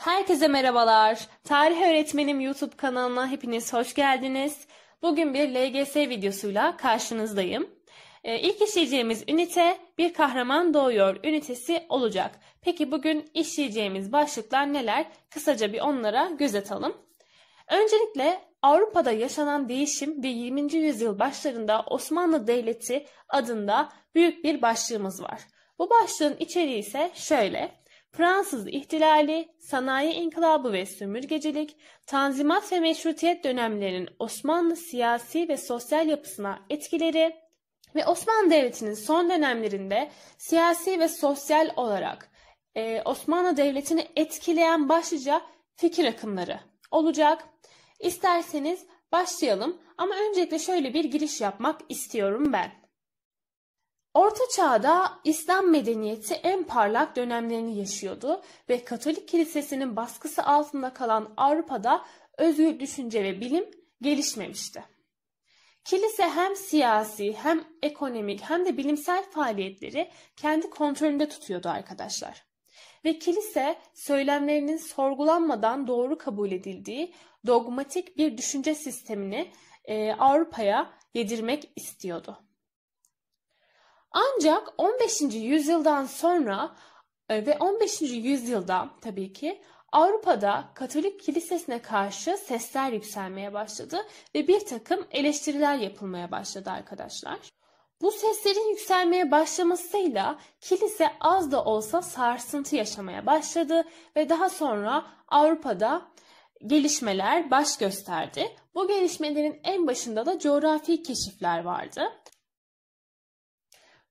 Herkese merhabalar. Tarih Öğretmenim YouTube kanalına hepiniz hoş geldiniz. Bugün bir LGS videosuyla karşınızdayım. Ee, ilk işleyeceğimiz ünite bir kahraman doğuyor ünitesi olacak. Peki bugün işleyeceğimiz başlıklar neler? Kısaca bir onlara göz atalım. Öncelikle Avrupa'da yaşanan değişim ve 20. yüzyıl başlarında Osmanlı Devleti adında büyük bir başlığımız var. Bu başlığın içeriği ise şöyle. Fransız İhtilali, sanayi inkılabı ve sömürgecilik, tanzimat ve meşrutiyet dönemlerinin Osmanlı siyasi ve sosyal yapısına etkileri ve Osmanlı Devleti'nin son dönemlerinde siyasi ve sosyal olarak e, Osmanlı Devleti'ni etkileyen başlıca fikir akımları olacak. İsterseniz başlayalım ama öncelikle şöyle bir giriş yapmak istiyorum ben. Orta Çağ'da İslam medeniyeti en parlak dönemlerini yaşıyordu ve Katolik Kilisesi'nin baskısı altında kalan Avrupa'da özgür düşünce ve bilim gelişmemişti. Kilise hem siyasi hem ekonomik hem de bilimsel faaliyetleri kendi kontrolünde tutuyordu arkadaşlar ve kilise söylemlerinin sorgulanmadan doğru kabul edildiği dogmatik bir düşünce sistemini e, Avrupa'ya yedirmek istiyordu. Ancak 15. yüzyıldan sonra e, ve 15. yüzyılda tabii ki Avrupa'da Katolik Kilisesi'ne karşı sesler yükselmeye başladı ve bir takım eleştiriler yapılmaya başladı arkadaşlar. Bu seslerin yükselmeye başlamasıyla kilise az da olsa sarsıntı yaşamaya başladı ve daha sonra Avrupa'da gelişmeler baş gösterdi. Bu gelişmelerin en başında da coğrafi keşifler vardı.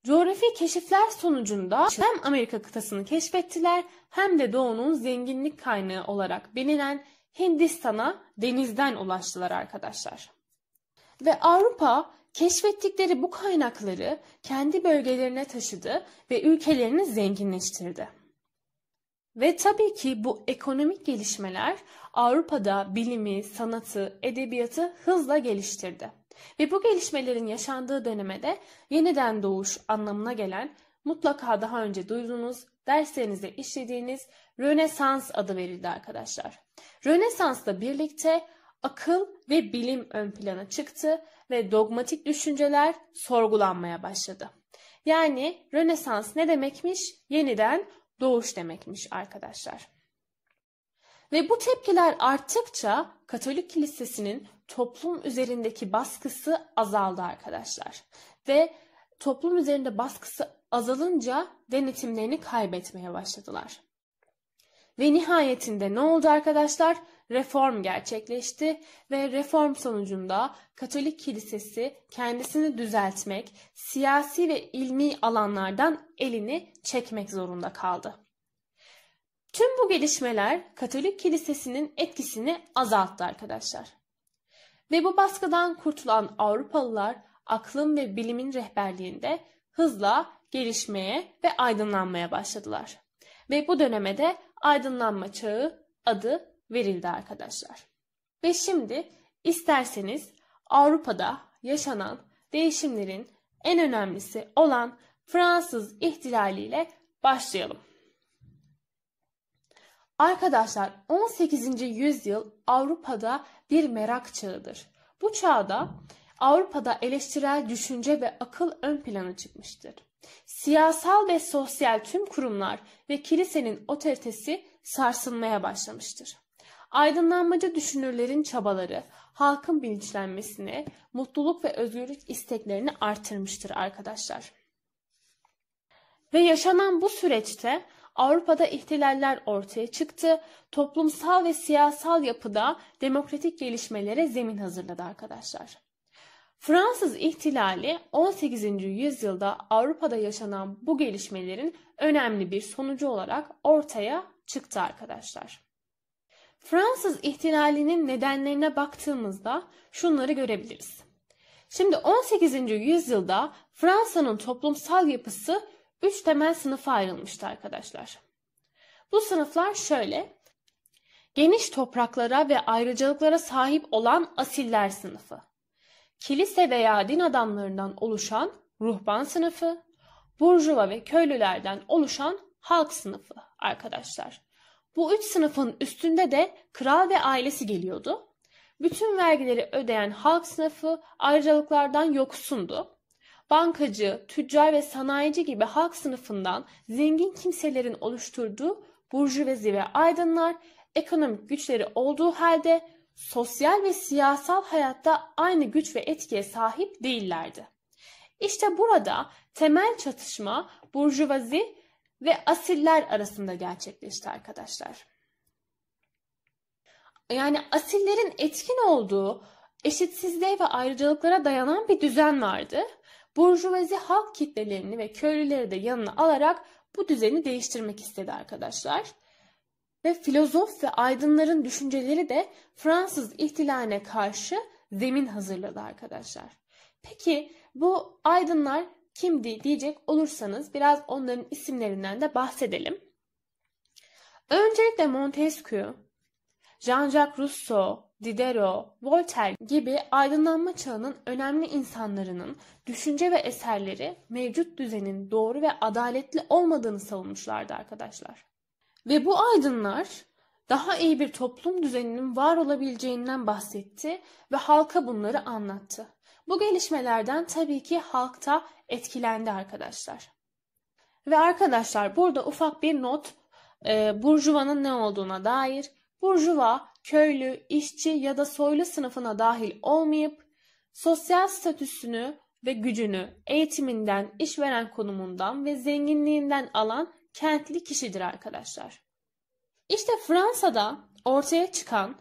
Coğrafi keşifler sonucunda hem Amerika kıtasını keşfettiler hem de doğunun zenginlik kaynağı olarak bilinen Hindistan'a denizden ulaştılar arkadaşlar. Ve Avrupa Keşfettikleri bu kaynakları kendi bölgelerine taşıdı ve ülkelerini zenginleştirdi. Ve tabii ki bu ekonomik gelişmeler Avrupa'da bilimi, sanatı, edebiyatı hızla geliştirdi. Ve bu gelişmelerin yaşandığı döneme de yeniden doğuş anlamına gelen mutlaka daha önce duyduğunuz, derslerinizde işlediğiniz Rönesans adı verildi arkadaşlar. Rönesans'la birlikte akıl ve bilim ön plana çıktı ve dogmatik düşünceler sorgulanmaya başladı. Yani Rönesans ne demekmiş? Yeniden doğuş demekmiş arkadaşlar. Ve bu tepkiler arttıkça Katolik Kilisesi'nin toplum üzerindeki baskısı azaldı arkadaşlar. Ve toplum üzerinde baskısı azalınca denetimlerini kaybetmeye başladılar. Ve nihayetinde ne oldu arkadaşlar? reform gerçekleşti ve reform sonucunda Katolik Kilisesi kendisini düzeltmek, siyasi ve ilmi alanlardan elini çekmek zorunda kaldı. Tüm bu gelişmeler Katolik Kilisesi'nin etkisini azalttı arkadaşlar. Ve bu baskıdan kurtulan Avrupalılar aklın ve bilimin rehberliğinde hızla gelişmeye ve aydınlanmaya başladılar. Ve bu döneme de aydınlanma çağı adı verildi arkadaşlar. Ve şimdi isterseniz Avrupa'da yaşanan değişimlerin en önemlisi olan Fransız ihtilaliyle başlayalım. Arkadaşlar 18. yüzyıl Avrupa'da bir merak çağıdır. Bu çağda Avrupa'da eleştirel düşünce ve akıl ön plana çıkmıştır. Siyasal ve sosyal tüm kurumlar ve kilisenin otoritesi sarsılmaya başlamıştır. Aydınlanmacı düşünürlerin çabaları halkın bilinçlenmesini, mutluluk ve özgürlük isteklerini artırmıştır arkadaşlar. Ve yaşanan bu süreçte Avrupa'da ihtilaller ortaya çıktı. Toplumsal ve siyasal yapıda demokratik gelişmelere zemin hazırladı arkadaşlar. Fransız ihtilali 18. yüzyılda Avrupa'da yaşanan bu gelişmelerin önemli bir sonucu olarak ortaya çıktı arkadaşlar. Fransız ihtilalinin nedenlerine baktığımızda şunları görebiliriz. Şimdi 18. yüzyılda Fransa'nın toplumsal yapısı 3 temel sınıfa ayrılmıştı arkadaşlar. Bu sınıflar şöyle. Geniş topraklara ve ayrıcalıklara sahip olan asiller sınıfı. Kilise veya din adamlarından oluşan ruhban sınıfı. Burjuva ve köylülerden oluşan halk sınıfı arkadaşlar. Bu üç sınıfın üstünde de kral ve ailesi geliyordu. Bütün vergileri ödeyen halk sınıfı ayrıcalıklardan yoksundu. Bankacı, tüccar ve sanayici gibi halk sınıfından zengin kimselerin oluşturduğu burjuvazi ve aydınlar ekonomik güçleri olduğu halde sosyal ve siyasal hayatta aynı güç ve etkiye sahip değillerdi. İşte burada temel çatışma burjuvazi ve asiller arasında gerçekleşti arkadaşlar. Yani asillerin etkin olduğu eşitsizliğe ve ayrıcalıklara dayanan bir düzen vardı. Burjuvazi halk kitlelerini ve köylüleri de yanına alarak bu düzeni değiştirmek istedi arkadaşlar. Ve filozof ve aydınların düşünceleri de Fransız ihtilaline karşı zemin hazırladı arkadaşlar. Peki bu aydınlar kimdi diyecek olursanız biraz onların isimlerinden de bahsedelim. Öncelikle Montesquieu, Jean-Jacques Rousseau, Diderot, Voltaire gibi aydınlanma çağının önemli insanlarının düşünce ve eserleri mevcut düzenin doğru ve adaletli olmadığını savunmuşlardı arkadaşlar. Ve bu aydınlar daha iyi bir toplum düzeninin var olabileceğinden bahsetti ve halka bunları anlattı. Bu gelişmelerden tabii ki halkta etkilendi arkadaşlar. Ve arkadaşlar burada ufak bir not e, Burjuva'nın ne olduğuna dair. Burjuva köylü, işçi ya da soylu sınıfına dahil olmayıp sosyal statüsünü ve gücünü eğitiminden, işveren konumundan ve zenginliğinden alan kentli kişidir arkadaşlar. İşte Fransa'da ortaya çıkan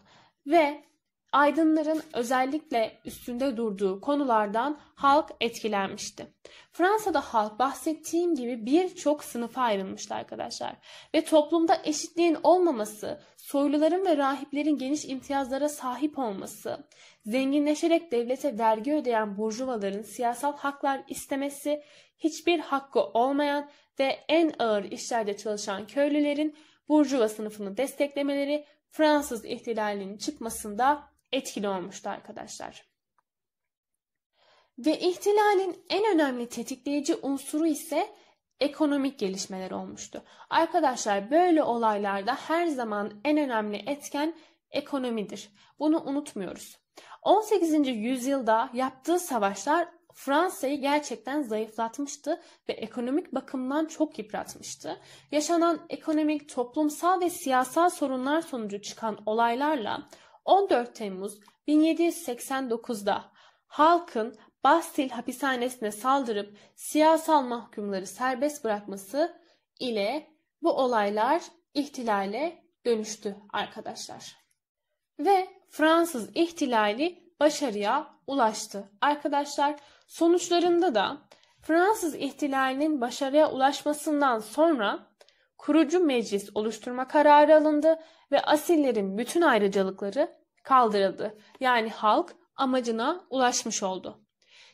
ve aydınların özellikle üstünde durduğu konulardan halk etkilenmişti. Fransa'da halk bahsettiğim gibi birçok sınıfa ayrılmıştı arkadaşlar. Ve toplumda eşitliğin olmaması, soyluların ve rahiplerin geniş imtiyazlara sahip olması, zenginleşerek devlete vergi ödeyen burjuvaların siyasal haklar istemesi, hiçbir hakkı olmayan ve en ağır işlerde çalışan köylülerin burjuva sınıfını desteklemeleri Fransız ihtilalinin çıkmasında etkili olmuştu arkadaşlar. Ve ihtilalin en önemli tetikleyici unsuru ise ekonomik gelişmeler olmuştu. Arkadaşlar böyle olaylarda her zaman en önemli etken ekonomidir. Bunu unutmuyoruz. 18. yüzyılda yaptığı savaşlar Fransa'yı gerçekten zayıflatmıştı ve ekonomik bakımdan çok yıpratmıştı. Yaşanan ekonomik, toplumsal ve siyasal sorunlar sonucu çıkan olaylarla 14 Temmuz 1789'da halkın Bastil hapishanesine saldırıp siyasal mahkumları serbest bırakması ile bu olaylar ihtilale dönüştü arkadaşlar. Ve Fransız ihtilali başarıya ulaştı. Arkadaşlar sonuçlarında da Fransız ihtilalinin başarıya ulaşmasından sonra kurucu meclis oluşturma kararı alındı ve asillerin bütün ayrıcalıkları kaldırıldı. Yani halk amacına ulaşmış oldu.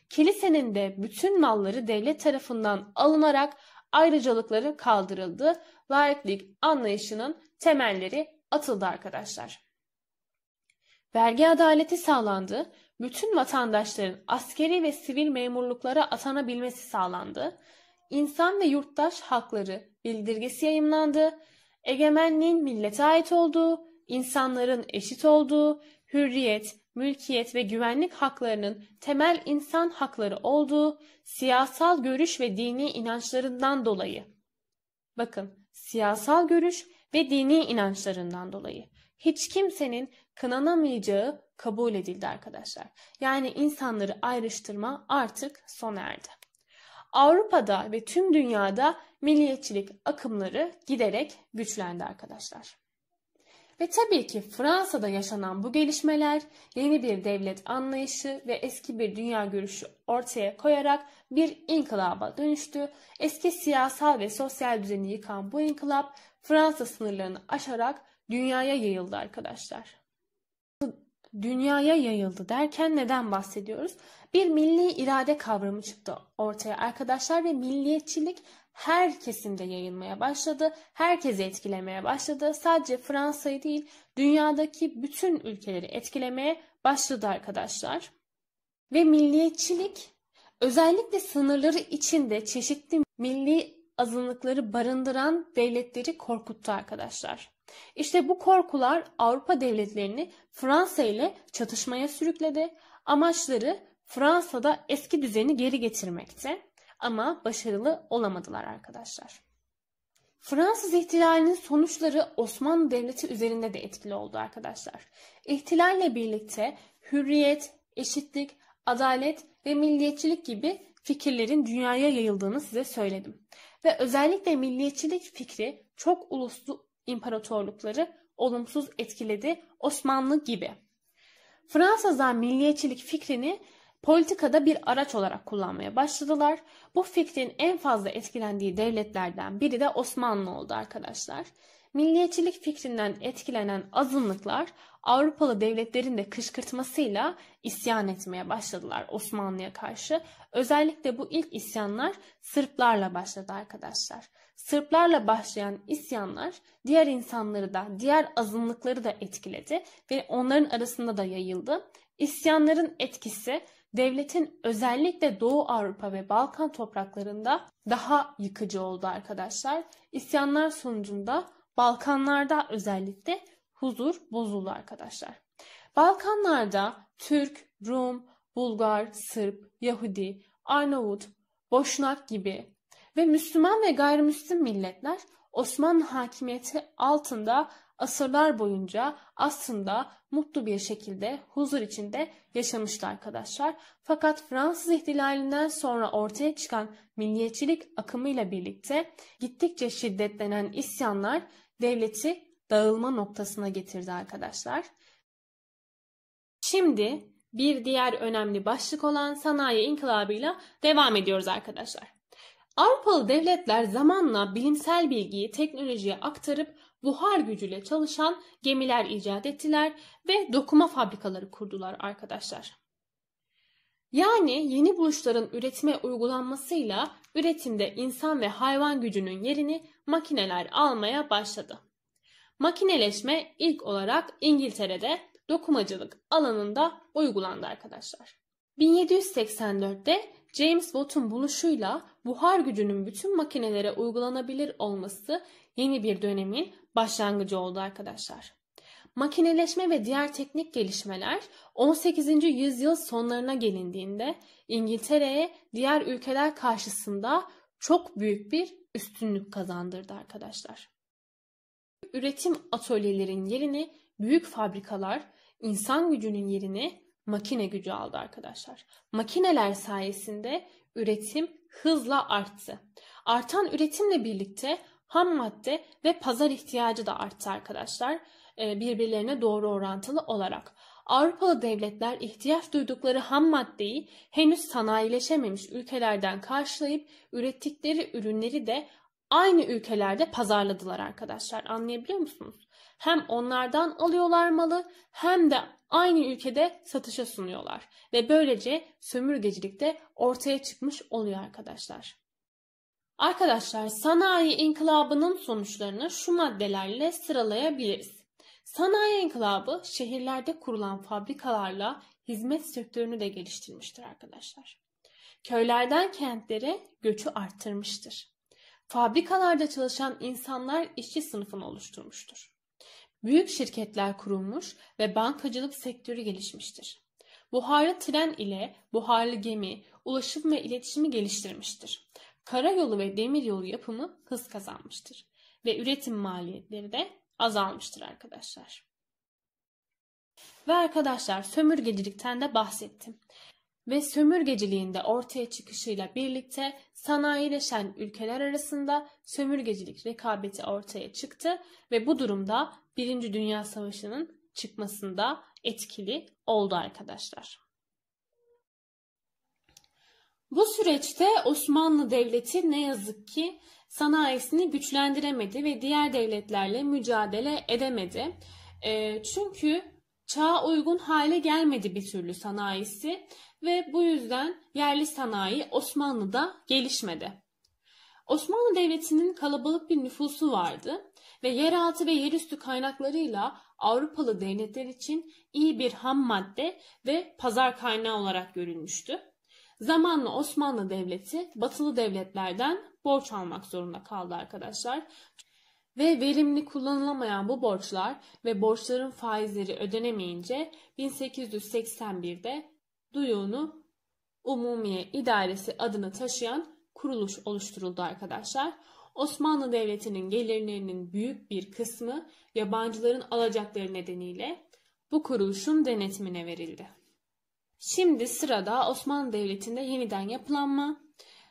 Kilisenin de bütün malları devlet tarafından alınarak ayrıcalıkları kaldırıldı. Laiklik anlayışının temelleri atıldı arkadaşlar. Vergi adaleti sağlandı. Bütün vatandaşların askeri ve sivil memurluklara atanabilmesi sağlandı. İnsan ve Yurttaş Hakları bildirgesi yayımlandı. Egemenliğin millete ait olduğu, insanların eşit olduğu, hürriyet, mülkiyet ve güvenlik haklarının temel insan hakları olduğu, siyasal görüş ve dini inançlarından dolayı. Bakın, siyasal görüş ve dini inançlarından dolayı hiç kimsenin kınanamayacağı kabul edildi arkadaşlar. Yani insanları ayrıştırma artık sona erdi. Avrupa'da ve tüm dünyada milliyetçilik akımları giderek güçlendi arkadaşlar. Ve tabii ki Fransa'da yaşanan bu gelişmeler yeni bir devlet anlayışı ve eski bir dünya görüşü ortaya koyarak bir inkılaba dönüştü. Eski siyasal ve sosyal düzeni yıkan bu inkılap Fransa sınırlarını aşarak dünyaya yayıldı arkadaşlar. Dünyaya yayıldı derken neden bahsediyoruz? bir milli irade kavramı çıktı ortaya arkadaşlar ve milliyetçilik her kesimde yayılmaya başladı. Herkesi etkilemeye başladı. Sadece Fransa'yı değil, dünyadaki bütün ülkeleri etkilemeye başladı arkadaşlar. Ve milliyetçilik özellikle sınırları içinde çeşitli milli azınlıkları barındıran devletleri korkuttu arkadaşlar. İşte bu korkular Avrupa devletlerini Fransa ile çatışmaya sürükledi. Amaçları Fransa'da eski düzeni geri getirmekte ama başarılı olamadılar arkadaşlar. Fransız ihtilalinin sonuçları Osmanlı Devleti üzerinde de etkili oldu arkadaşlar. İhtilalle birlikte hürriyet, eşitlik, adalet ve milliyetçilik gibi fikirlerin dünyaya yayıldığını size söyledim. Ve özellikle milliyetçilik fikri çok uluslu imparatorlukları olumsuz etkiledi Osmanlı gibi. Fransa'da milliyetçilik fikrini politikada bir araç olarak kullanmaya başladılar. Bu fikrin en fazla etkilendiği devletlerden biri de Osmanlı oldu arkadaşlar. Milliyetçilik fikrinden etkilenen azınlıklar Avrupalı devletlerin de kışkırtmasıyla isyan etmeye başladılar Osmanlı'ya karşı. Özellikle bu ilk isyanlar Sırplarla başladı arkadaşlar. Sırplarla başlayan isyanlar diğer insanları da, diğer azınlıkları da etkiledi ve onların arasında da yayıldı. İsyanların etkisi devletin özellikle Doğu Avrupa ve Balkan topraklarında daha yıkıcı oldu arkadaşlar. İsyanlar sonucunda Balkanlarda özellikle huzur bozuldu arkadaşlar. Balkanlarda Türk, Rum, Bulgar, Sırp, Yahudi, Arnavut, Boşnak gibi ve Müslüman ve gayrimüslim milletler Osmanlı hakimiyeti altında asırlar boyunca aslında mutlu bir şekilde huzur içinde yaşamıştı arkadaşlar. Fakat Fransız ihtilalinden sonra ortaya çıkan milliyetçilik akımıyla birlikte gittikçe şiddetlenen isyanlar devleti dağılma noktasına getirdi arkadaşlar. Şimdi bir diğer önemli başlık olan sanayi inkılabıyla devam ediyoruz arkadaşlar. Avrupalı devletler zamanla bilimsel bilgiyi teknolojiye aktarıp buhar gücüyle çalışan gemiler icat ettiler ve dokuma fabrikaları kurdular arkadaşlar. Yani yeni buluşların üretime uygulanmasıyla üretimde insan ve hayvan gücünün yerini makineler almaya başladı. Makineleşme ilk olarak İngiltere'de dokumacılık alanında uygulandı arkadaşlar. 1784'te James Watt'ın buluşuyla buhar gücünün bütün makinelere uygulanabilir olması yeni bir dönemin başlangıcı oldu arkadaşlar. Makineleşme ve diğer teknik gelişmeler 18. yüzyıl sonlarına gelindiğinde İngiltere'ye diğer ülkeler karşısında çok büyük bir üstünlük kazandırdı arkadaşlar. Üretim atölyelerinin yerini büyük fabrikalar, insan gücünün yerini makine gücü aldı arkadaşlar. Makineler sayesinde üretim hızla arttı. Artan üretimle birlikte ham madde ve pazar ihtiyacı da arttı arkadaşlar e, birbirlerine doğru orantılı olarak. Avrupalı devletler ihtiyaç duydukları ham maddeyi henüz sanayileşememiş ülkelerden karşılayıp ürettikleri ürünleri de aynı ülkelerde pazarladılar arkadaşlar. Anlayabiliyor musunuz? hem onlardan alıyorlar malı hem de aynı ülkede satışa sunuyorlar. Ve böylece sömürgecilik de ortaya çıkmış oluyor arkadaşlar. Arkadaşlar sanayi inkılabının sonuçlarını şu maddelerle sıralayabiliriz. Sanayi inkılabı şehirlerde kurulan fabrikalarla hizmet sektörünü de geliştirmiştir arkadaşlar. Köylerden kentlere göçü arttırmıştır. Fabrikalarda çalışan insanlar işçi sınıfını oluşturmuştur. Büyük şirketler kurulmuş ve bankacılık sektörü gelişmiştir. Buharlı tren ile buharlı gemi, ulaşım ve iletişimi geliştirmiştir. Karayolu ve demiryolu yapımı hız kazanmıştır ve üretim maliyetleri de azalmıştır arkadaşlar. Ve arkadaşlar sömürgecilikten de bahsettim ve sömürgeciliğinde ortaya çıkışıyla birlikte sanayileşen ülkeler arasında sömürgecilik rekabeti ortaya çıktı ve bu durumda Birinci Dünya Savaşı'nın çıkmasında etkili oldu arkadaşlar. Bu süreçte Osmanlı Devleti ne yazık ki sanayisini güçlendiremedi ve diğer devletlerle mücadele edemedi. E, çünkü çağa uygun hale gelmedi bir türlü sanayisi ve bu yüzden yerli sanayi Osmanlı'da gelişmedi. Osmanlı Devleti'nin kalabalık bir nüfusu vardı ve yeraltı ve yerüstü kaynaklarıyla Avrupalı devletler için iyi bir ham madde ve pazar kaynağı olarak görülmüştü. Zamanla Osmanlı Devleti batılı devletlerden borç almak zorunda kaldı arkadaşlar. Ve verimli kullanılamayan bu borçlar ve borçların faizleri ödenemeyince 1881'de duyuğunu Umumiye İdaresi adını taşıyan kuruluş oluşturuldu arkadaşlar. Osmanlı Devleti'nin gelirlerinin büyük bir kısmı yabancıların alacakları nedeniyle bu kuruluşun denetimine verildi. Şimdi sırada Osmanlı Devleti'nde yeniden yapılanma,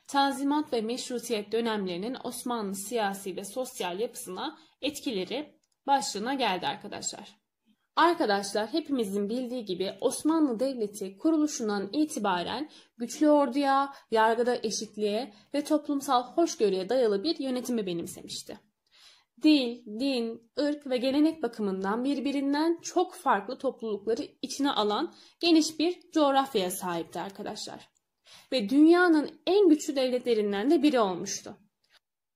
Tanzimat ve Meşrutiyet dönemlerinin Osmanlı siyasi ve sosyal yapısına etkileri başlığına geldi arkadaşlar. Arkadaşlar hepimizin bildiği gibi Osmanlı Devleti kuruluşundan itibaren güçlü orduya, yargıda eşitliğe ve toplumsal hoşgörüye dayalı bir yönetimi benimsemişti. Dil, din, ırk ve gelenek bakımından birbirinden çok farklı toplulukları içine alan geniş bir coğrafyaya sahipti arkadaşlar. Ve dünyanın en güçlü devletlerinden de biri olmuştu.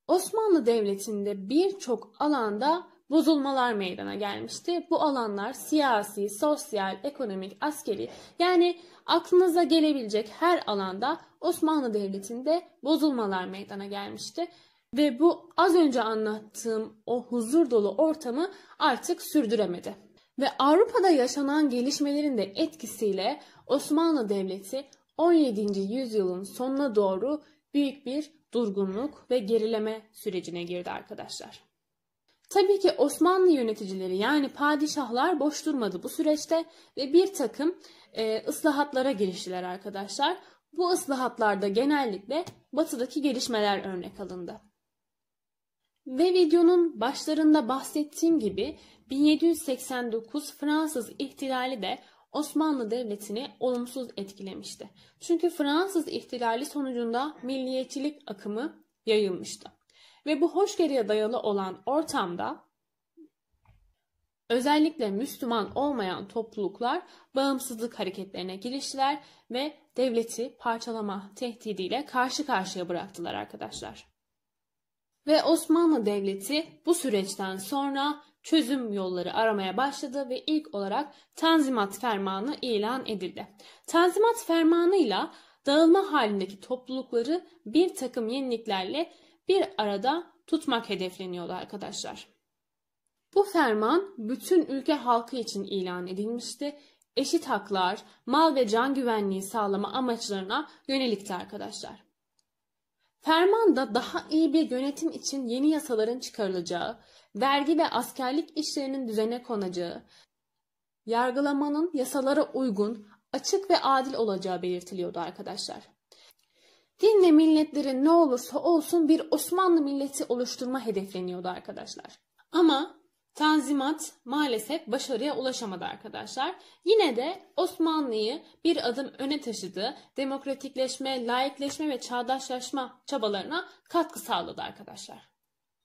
Osmanlı Devleti'nde birçok alanda bozulmalar meydana gelmişti. Bu alanlar siyasi, sosyal, ekonomik, askeri yani aklınıza gelebilecek her alanda Osmanlı Devleti'nde bozulmalar meydana gelmişti. Ve bu az önce anlattığım o huzur dolu ortamı artık sürdüremedi. Ve Avrupa'da yaşanan gelişmelerin de etkisiyle Osmanlı Devleti 17. yüzyılın sonuna doğru büyük bir durgunluk ve gerileme sürecine girdi arkadaşlar. Tabii ki Osmanlı yöneticileri yani padişahlar boş durmadı bu süreçte ve bir takım e, ıslahatlara giriştiler arkadaşlar. Bu ıslahatlarda genellikle batıdaki gelişmeler örnek alındı. Ve videonun başlarında bahsettiğim gibi 1789 Fransız ihtilali de Osmanlı Devleti'ni olumsuz etkilemişti. Çünkü Fransız ihtilali sonucunda milliyetçilik akımı yayılmıştı. Ve bu hoşgörüye dayalı olan ortamda özellikle Müslüman olmayan topluluklar bağımsızlık hareketlerine giriştiler ve devleti parçalama tehdidiyle karşı karşıya bıraktılar arkadaşlar. Ve Osmanlı Devleti bu süreçten sonra çözüm yolları aramaya başladı ve ilk olarak Tanzimat Fermanı ilan edildi. Tanzimat Fermanı ile dağılma halindeki toplulukları bir takım yeniliklerle bir arada tutmak hedefleniyordu arkadaşlar. Bu ferman bütün ülke halkı için ilan edilmişti. Eşit haklar, mal ve can güvenliği sağlama amaçlarına yönelikti arkadaşlar. Fermanda daha iyi bir yönetim için yeni yasaların çıkarılacağı, vergi ve askerlik işlerinin düzene konacağı, yargılamanın yasalara uygun, açık ve adil olacağı belirtiliyordu arkadaşlar. Din ve milletlerin ne olursa olsun bir Osmanlı milleti oluşturma hedefleniyordu arkadaşlar. Ama Tanzimat maalesef başarıya ulaşamadı arkadaşlar. Yine de Osmanlı'yı bir adım öne taşıdı. Demokratikleşme, laikleşme ve çağdaşlaşma çabalarına katkı sağladı arkadaşlar.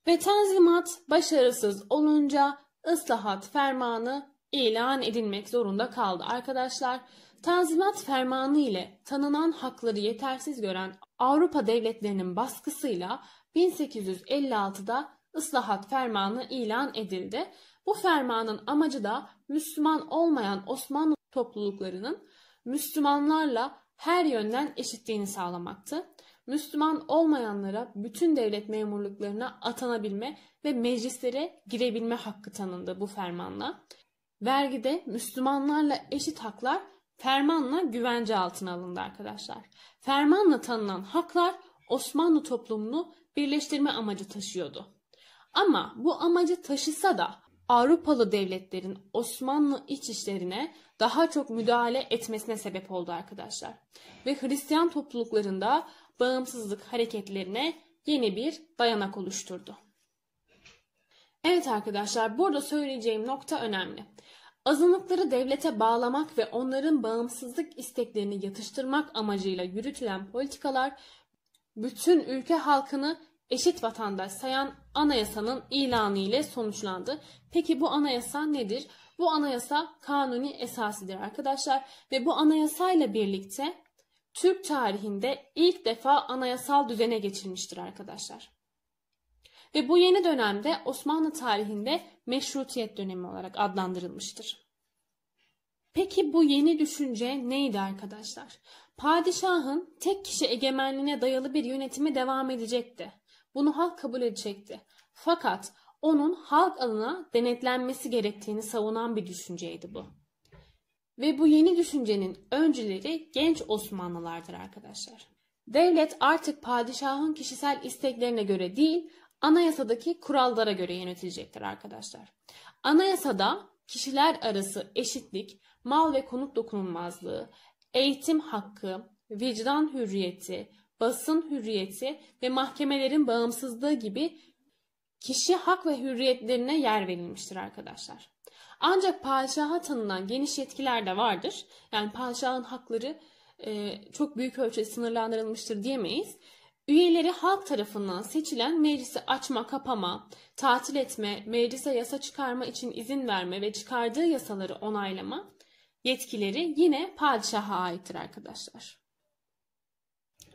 Ve Tanzimat başarısız olunca ıslahat fermanı ilan edilmek zorunda kaldı arkadaşlar. Tanzimat Fermanı ile tanınan hakları yetersiz gören Avrupa devletlerinin baskısıyla 1856'da ıslahat fermanı ilan edildi. Bu fermanın amacı da Müslüman olmayan Osmanlı topluluklarının Müslümanlarla her yönden eşitliğini sağlamaktı. Müslüman olmayanlara bütün devlet memurluklarına atanabilme ve meclislere girebilme hakkı tanındı bu fermanla. Vergide Müslümanlarla eşit haklar fermanla güvence altına alındı arkadaşlar. Fermanla tanınan haklar Osmanlı toplumunu birleştirme amacı taşıyordu. Ama bu amacı taşısa da Avrupalı devletlerin Osmanlı iç işlerine daha çok müdahale etmesine sebep oldu arkadaşlar. Ve Hristiyan topluluklarında bağımsızlık hareketlerine yeni bir dayanak oluşturdu. Evet arkadaşlar burada söyleyeceğim nokta önemli. Azınlıkları devlete bağlamak ve onların bağımsızlık isteklerini yatıştırmak amacıyla yürütülen politikalar bütün ülke halkını eşit vatandaş sayan anayasanın ilanı ile sonuçlandı. Peki bu anayasa nedir? Bu anayasa kanuni esasidir arkadaşlar ve bu anayasayla birlikte Türk tarihinde ilk defa anayasal düzene geçilmiştir arkadaşlar ve bu yeni dönemde Osmanlı tarihinde meşrutiyet dönemi olarak adlandırılmıştır. Peki bu yeni düşünce neydi arkadaşlar? Padişahın tek kişi egemenliğine dayalı bir yönetimi devam edecekti. Bunu halk kabul edecekti. Fakat onun halk adına denetlenmesi gerektiğini savunan bir düşünceydi bu. Ve bu yeni düşüncenin öncüleri genç Osmanlılardır arkadaşlar. Devlet artık padişahın kişisel isteklerine göre değil, anayasadaki kurallara göre yönetilecektir arkadaşlar. Anayasada kişiler arası eşitlik, mal ve konut dokunulmazlığı, eğitim hakkı, vicdan hürriyeti, basın hürriyeti ve mahkemelerin bağımsızlığı gibi kişi hak ve hürriyetlerine yer verilmiştir arkadaşlar. Ancak padişaha tanınan geniş yetkiler de vardır. Yani padişahın hakları e, çok büyük ölçüde sınırlandırılmıştır diyemeyiz. Üyeleri halk tarafından seçilen meclisi açma, kapama, tatil etme, meclise yasa çıkarma için izin verme ve çıkardığı yasaları onaylama yetkileri yine padişaha aittir arkadaşlar.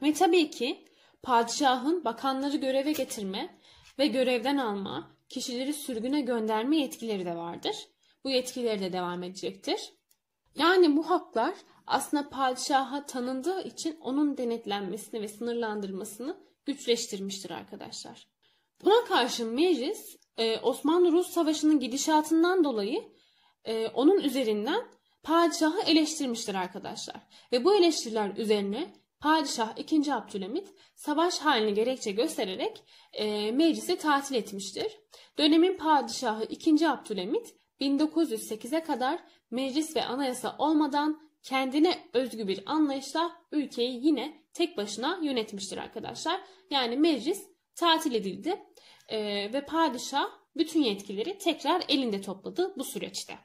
Ve tabii ki padişahın bakanları göreve getirme ve görevden alma, kişileri sürgüne gönderme yetkileri de vardır. Bu yetkileri de devam edecektir. Yani bu haklar aslında padişaha tanındığı için onun denetlenmesini ve sınırlandırmasını güçleştirmiştir arkadaşlar. Buna karşın meclis e, Osmanlı-Rus Savaşı'nın gidişatından dolayı e, onun üzerinden padişahı eleştirmiştir arkadaşlar. Ve bu eleştiriler üzerine Padişah 2. Abdülhamit savaş halini gerekçe göstererek e, meclisi tatil etmiştir. Dönemin padişahı 2. Abdülhamit 1908'e kadar meclis ve anayasa olmadan kendine özgü bir anlayışla ülkeyi yine tek başına yönetmiştir arkadaşlar. Yani meclis tatil edildi e, ve padişah bütün yetkileri tekrar elinde topladı bu süreçte.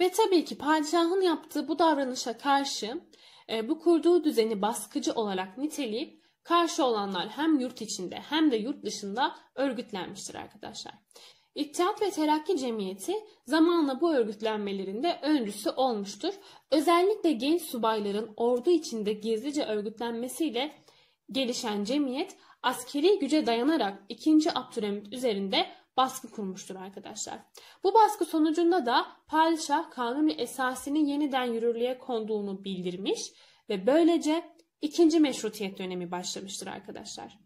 Ve tabii ki padişahın yaptığı bu davranışa karşı e, bu kurduğu düzeni baskıcı olarak niteleyip karşı olanlar hem yurt içinde hem de yurt dışında örgütlenmiştir arkadaşlar. İttihat ve Terakki Cemiyeti zamanla bu örgütlenmelerinde öncüsü olmuştur. Özellikle genç subayların ordu içinde gizlice örgütlenmesiyle gelişen cemiyet askeri güce dayanarak 2. Abdülhamit üzerinde baskı kurmuştur arkadaşlar. Bu baskı sonucunda da padişah kanuni esasının yeniden yürürlüğe konduğunu bildirmiş ve böylece ikinci meşrutiyet dönemi başlamıştır arkadaşlar.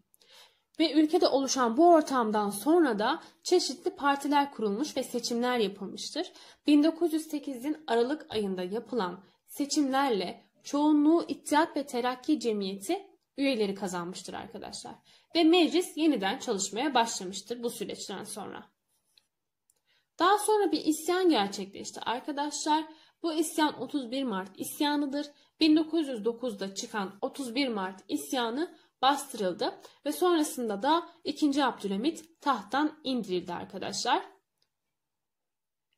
Ve ülkede oluşan bu ortamdan sonra da çeşitli partiler kurulmuş ve seçimler yapılmıştır. 1908'in Aralık ayında yapılan seçimlerle çoğunluğu İttihat ve Terakki Cemiyeti üyeleri kazanmıştır arkadaşlar. Ve meclis yeniden çalışmaya başlamıştır bu süreçten sonra. Daha sonra bir isyan gerçekleşti arkadaşlar. Bu isyan 31 Mart isyanıdır. 1909'da çıkan 31 Mart isyanı bastırıldı ve sonrasında da 2. Abdülhamit tahttan indirildi arkadaşlar.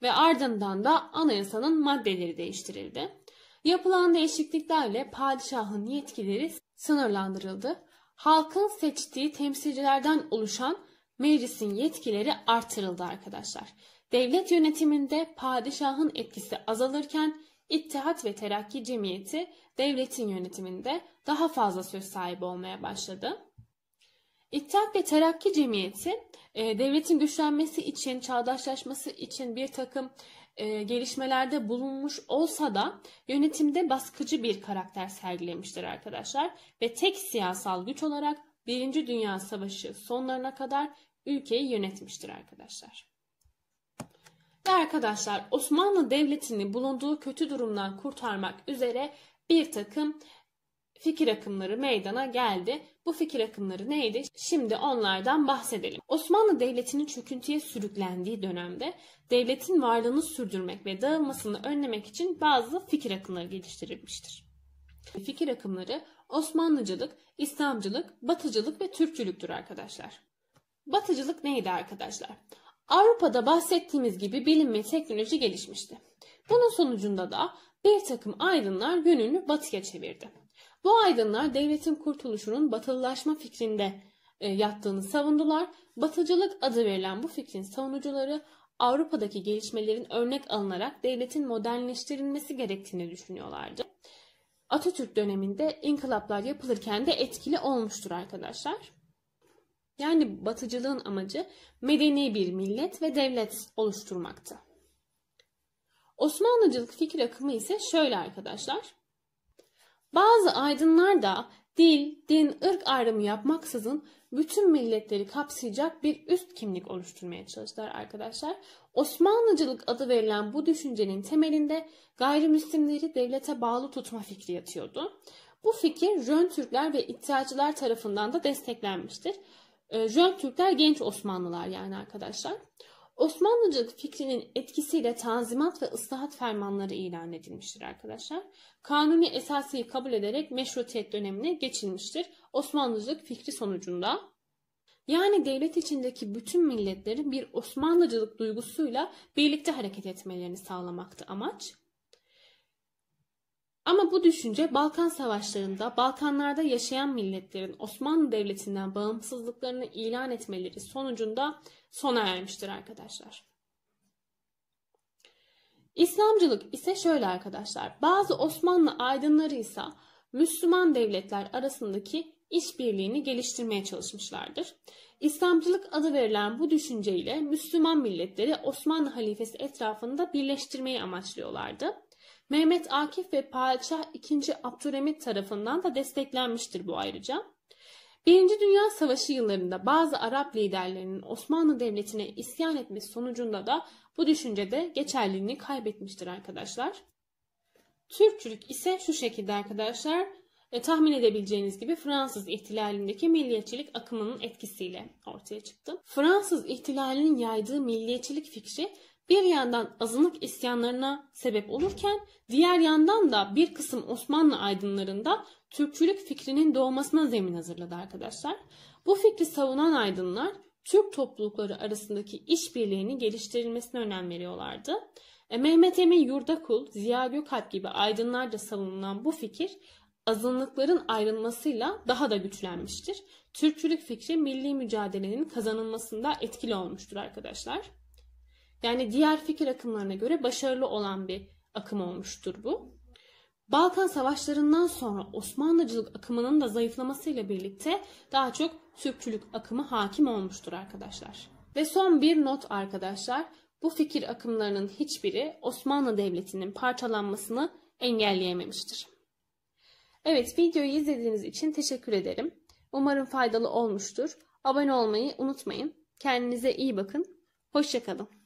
Ve ardından da anayasanın maddeleri değiştirildi. Yapılan değişikliklerle padişahın yetkileri sınırlandırıldı. Halkın seçtiği temsilcilerden oluşan meclisin yetkileri artırıldı arkadaşlar. Devlet yönetiminde padişahın etkisi azalırken İttihat ve Terakki Cemiyeti devletin yönetiminde daha fazla söz sahibi olmaya başladı. İttihat ve Terakki Cemiyeti e, devletin güçlenmesi için, çağdaşlaşması için bir takım e, gelişmelerde bulunmuş olsa da yönetimde baskıcı bir karakter sergilemiştir arkadaşlar. Ve tek siyasal güç olarak Birinci Dünya Savaşı sonlarına kadar ülkeyi yönetmiştir arkadaşlar. Ve arkadaşlar Osmanlı Devleti'ni bulunduğu kötü durumdan kurtarmak üzere bir takım fikir akımları meydana geldi. Bu fikir akımları neydi? Şimdi onlardan bahsedelim. Osmanlı Devleti'nin çöküntüye sürüklendiği dönemde devletin varlığını sürdürmek ve dağılmasını önlemek için bazı fikir akımları geliştirilmiştir. Fikir akımları Osmanlıcılık, İslamcılık, Batıcılık ve Türkçülüktür arkadaşlar. Batıcılık neydi arkadaşlar? Avrupa'da bahsettiğimiz gibi bilim ve teknoloji gelişmişti. Bunun sonucunda da bir takım aydınlar gönlünü batıya çevirdi. Bu aydınlar devletin kurtuluşunun batılılaşma fikrinde e, yattığını savundular. Batıcılık adı verilen bu fikrin savunucuları Avrupa'daki gelişmelerin örnek alınarak devletin modernleştirilmesi gerektiğini düşünüyorlardı. Atatürk döneminde inkılaplar yapılırken de etkili olmuştur arkadaşlar. Yani batıcılığın amacı medeni bir millet ve devlet oluşturmaktı. Osmanlıcılık fikir akımı ise şöyle arkadaşlar. Bazı aydınlar da dil, din, ırk ayrımı yapmaksızın bütün milletleri kapsayacak bir üst kimlik oluşturmaya çalıştılar arkadaşlar. Osmanlıcılık adı verilen bu düşüncenin temelinde gayrimüslimleri devlete bağlı tutma fikri yatıyordu. Bu fikir Rön Türkler ve İttihatçılar tarafından da desteklenmiştir. E, Jön Türkler genç Osmanlılar yani arkadaşlar. Osmanlıcılık fikrinin etkisiyle tanzimat ve ıslahat fermanları ilan edilmiştir arkadaşlar. Kanuni esasıyı kabul ederek meşrutiyet dönemine geçilmiştir. Osmanlıcılık fikri sonucunda. Yani devlet içindeki bütün milletlerin bir Osmanlıcılık duygusuyla birlikte hareket etmelerini sağlamaktı amaç. Ama bu düşünce Balkan savaşlarında Balkanlarda yaşayan milletlerin Osmanlı Devleti'nden bağımsızlıklarını ilan etmeleri sonucunda sona ermiştir arkadaşlar. İslamcılık ise şöyle arkadaşlar. Bazı Osmanlı aydınları ise Müslüman devletler arasındaki işbirliğini geliştirmeye çalışmışlardır. İslamcılık adı verilen bu düşünceyle Müslüman milletleri Osmanlı halifesi etrafında birleştirmeyi amaçlıyorlardı. Mehmet Akif ve Padişah II. Abdülhamit tarafından da desteklenmiştir bu ayrıca. Birinci Dünya Savaşı yıllarında bazı Arap liderlerinin Osmanlı Devleti'ne isyan etmesi sonucunda da bu düşünce de geçerliliğini kaybetmiştir arkadaşlar. Türkçülük ise şu şekilde arkadaşlar. E, tahmin edebileceğiniz gibi Fransız ihtilalindeki milliyetçilik akımının etkisiyle ortaya çıktı. Fransız ihtilalinin yaydığı milliyetçilik fikri bir yandan azınlık isyanlarına sebep olurken diğer yandan da bir kısım Osmanlı aydınlarında Türkçülük fikrinin doğmasına zemin hazırladı arkadaşlar. Bu fikri savunan aydınlar Türk toplulukları arasındaki işbirliğini geliştirilmesine önem veriyorlardı. E, Mehmet Emin Yurdakul, Ziya Gökalp gibi aydınlarca savunulan bu fikir azınlıkların ayrılmasıyla daha da güçlenmiştir. Türkçülük fikri milli mücadelenin kazanılmasında etkili olmuştur arkadaşlar. Yani diğer fikir akımlarına göre başarılı olan bir akım olmuştur bu. Balkan savaşlarından sonra Osmanlıcılık akımının da zayıflamasıyla birlikte daha çok Türkçülük akımı hakim olmuştur arkadaşlar. Ve son bir not arkadaşlar. Bu fikir akımlarının hiçbiri Osmanlı Devleti'nin parçalanmasını engelleyememiştir. Evet videoyu izlediğiniz için teşekkür ederim. Umarım faydalı olmuştur. Abone olmayı unutmayın. Kendinize iyi bakın. Hoşçakalın.